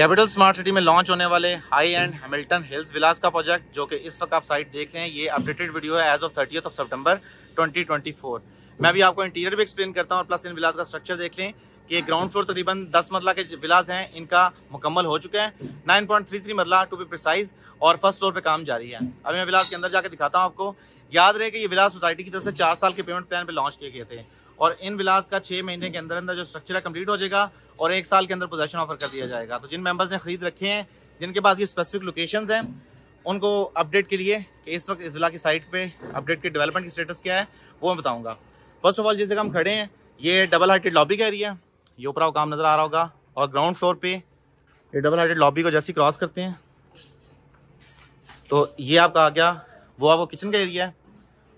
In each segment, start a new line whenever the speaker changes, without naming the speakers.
capital smart city में launch होने वाले high end Hamilton hills villas का प्रोजेक्ट जो कि इस वक्त आप साइट देख रहे हैं ये अपडेटेड वीडियो है as of thirty of September 2024 मैं अभी आपको इंटीरियर भी एक्सप्लेन करता हूँ और प्लस इन विलास का स्ट्रक्चर देख लें कि ये ग्राउंड फ्लोर तकरीबन दस मरला के विलास हैं इनका मुकम्मल हो चुके हैं nine point three three marla to be precise और फर्स्ट फ्लोर पर काम जारी है अभी मैं विलास के अंदर जाकर दिखाता हूँ आपको याद रहे कि ये विलास सोसाइटी की तरफ से चार साल के पेमेंट प्लान पर लॉन्च किए गए थे और इन विलास का छः महीने के अंदर अंदर जो स्ट्रक्चर है कम्प्लीट हो जाएगा और एक साल के अंदर पोजेशन ऑफर कर दिया जाएगा तो जिन मेंबर्स ने ख़रीद रखे हैं जिनके पास ये स्पेसिफिक लोकेशन हैं उनको अपडेट के लिए कि इस वक्त इस जिला की साइट पे अपडेट के डेवलपमेंट की स्टेटस क्या है वो मैं बताऊंगा फर्स्ट ऑफ ऑल जिस जगह हम खड़े हैं ये डबल हार्टेड लॉबी का एरिया ये ऊपर काम नज़र आ रहा होगा और ग्राउंड फ्लोर पे ये डबल हार्टेड लॉबी को जैसे क्रॉस करते हैं तो ये आपका आ गया वो आपका किचन का एरिया है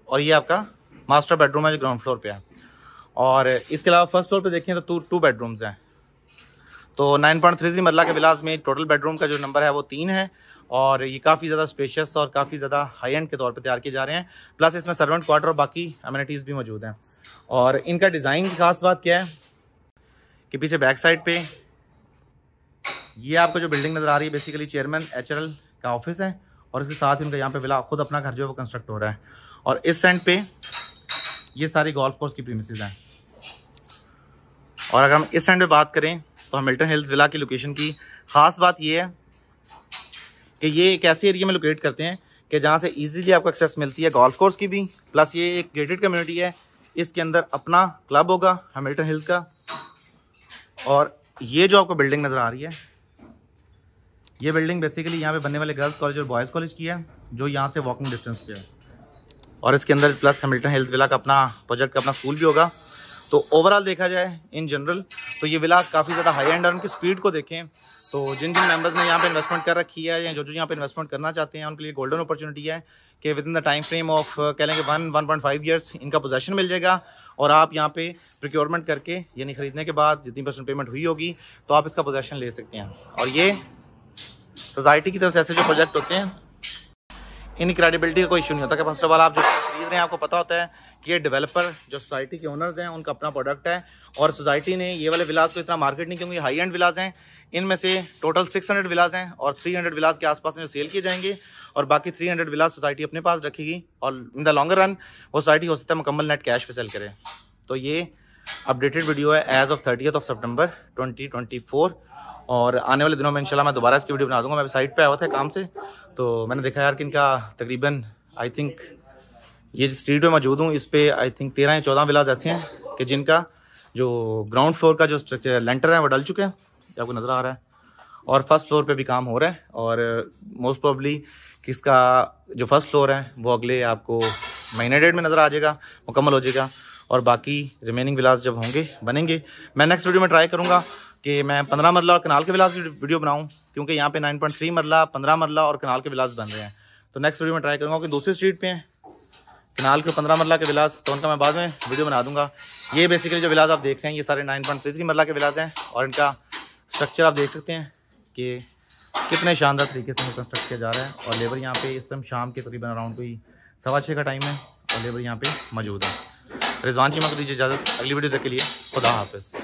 और ये आपका मास्टर बेडरूम है जो ग्राउंड फ्लोर पे है और इसके अलावा फर्स्ट फ्लोर पे देखें तो टू टू बेडरूम्स हैं तो नाइन पॉइंट थ्री थ्री मरला के विलास में टोटल बेडरूम का जो नंबर है वो तीन है और ये काफ़ी ज़्यादा स्पेशियस और काफ़ी ज़्यादा हाई एंड के तौर पर तैयार किए जा रहे हैं प्लस इसमें सर्वेंट क्वार्टर और बाकी अम्यूनिटीज़ भी मौजूद हैं और इनका डिज़ाइन की खास बात क्या है कि पीछे बैक साइड पर ये आपको जो बिल्डिंग नज़र आ रही है बेसिकली चेयरमैन एच का ऑफिस है और इसके साथ ही उनका यहाँ पे विला खुद अपना घर जो है वो कंस्ट्रक्ट हो रहा है और इस सेंड पे ये सारी गोल्फ कोर्स की प्रीमिसेज हैं और अगर हम इस एंड पर बात करें तो हमिल्टन हिल्स विला की लोकेशन की ख़ास बात यह है कि ये एक ऐसे एरिया में लोकेट करते हैं कि जहाँ से इजीली आपको एक्सेस मिलती है गोल्फ कोर्स की भी प्लस ये एक गेटेड कम्युनिटी है इसके अंदर अपना क्लब होगा हमिल्टन हिल्स का और ये जो आपको बिल्डिंग नज़र आ रही है ये बिल्डिंग बेसिकली यहाँ पे बनने वाले गर्ल्स कॉलेज और बॉयज़ कॉलेज की है जो यहाँ से वॉकिंग डिस्टेंस पे है और इसके अंदर प्लस हमिल्टन हिल्स विला का अपना प्रोजेक्ट का अपना स्कूल भी होगा तो ओवरऑल देखा जाए इन जनरल तो ये विला काफ़ी ज़्यादा हाई एंड है उनकी स्पीड को देखें तो जिन जिन मेंबर्स ने यहाँ पे इन्वेस्टमेंट कर रखी है या जो जो यहाँ पे इन्वेस्टमेंट करना चाहते हैं उनके लिए गोल्डन अपॉर्चुनिटी है कि within the time frame of कह लेंगे one one point five years इनका पोजेशन मिल जाएगा और आप यहाँ पे प्रिक्योरमेंट करके यानी ख़रीदने के बाद जितनी परसेंट पेमेंट हुई होगी तो आप इसका पोजेशन ले सकते हैं और ये सोसाइटी की तरफ से ऐसे जो प्रोजेक्ट होते हैं इन क्रेडिबिलिटी का कोई इशू नहीं होता कि फर्स्ट ऑफ ऑल आप जो खरीद रहे हैं आपको पता होता है कि ये डेवलपर जो सोसाइटी के ओनर्स हैं उनका अपना प्रोडक्ट है और सोसाइटी ने ये वाले विलास को इतना मार्केट नहीं क्योंकि हाई एंड विलास हैं इनमें से टोटल 600 विलास हैं और 300 विलास के आसपास में सेल किए जाएंगे और बाकी 300 विलास सोसाइटी अपने पास रखेगी और इन द लॉन्गर रन वो सोसाइटी हो सकता है मुकम्मल नेट कैश पे सेल करे तो ये अपडेटेड वीडियो है as of thirty of September twenty और आने वाले दिनों में इंशाल्लाह मैं दोबारा इसकी वीडियो बना दूंगा मैं साइट पे आया था काम से तो मैंने देखा यार कि इनका तकरीबन आई थिंक ये जिस स्ट्रीट में मौजूद हूँ इस पर आई थिंक तेरह या चौदह विलाज ऐसे हैं कि जिनका जो ग्राउंड फ्लोर का जो स्ट्रक्चर लेंटर है वो डल चुके हैं आपको नज़र आ रहा है और फर्स्ट फ्लोर पे भी काम हो रहा है और मोस्ट प्रॉब्ली किसका जो फर्स्ट फ्लोर है वो अगले आपको महीने डेढ़ में नज़र आ जाएगा मुकम्मल हो जाएगा और बाकी रिमेनिंग विलास जब होंगे बनेंगे मैं नेक्स्ट वीडियो में ट्राई करूँगा कि मैं पंद्रह मरला और कनाल के विलास वीडियो बनाऊँ क्योंकि यहाँ पे नाइन पॉइंट थ्री मरला पंद्रह मरला और कनाल के विलास बन रहे हैं तो नेक्स्ट वीडियो में ट्राई करूँगा कि दूसरी स्ट्रीट पे हैं कनाल के पंद्रह मरला के विलास तो उनका मैं बाद में वीडियो बना दूंगा ये बेसिकली जो विलास आप देख रहे हैं ये सारे नाइन पॉइंट थ्री थ्री मरला के विलास हैं और इनका स्ट्रक्चर आप देख सकते हैं कि कितने शानदार तरीके से कंस्ट्रक्ट किया जा रहा है और लेबर यहाँ पे इस समय शाम के तकरीबन अराउंड कोई सवा छः का टाइम है और लेबर यहाँ पे मौजूद है रिजवान चीमा को दीजिए इजाज़त अगली वीडियो तक के लिए खुदा हाफिज़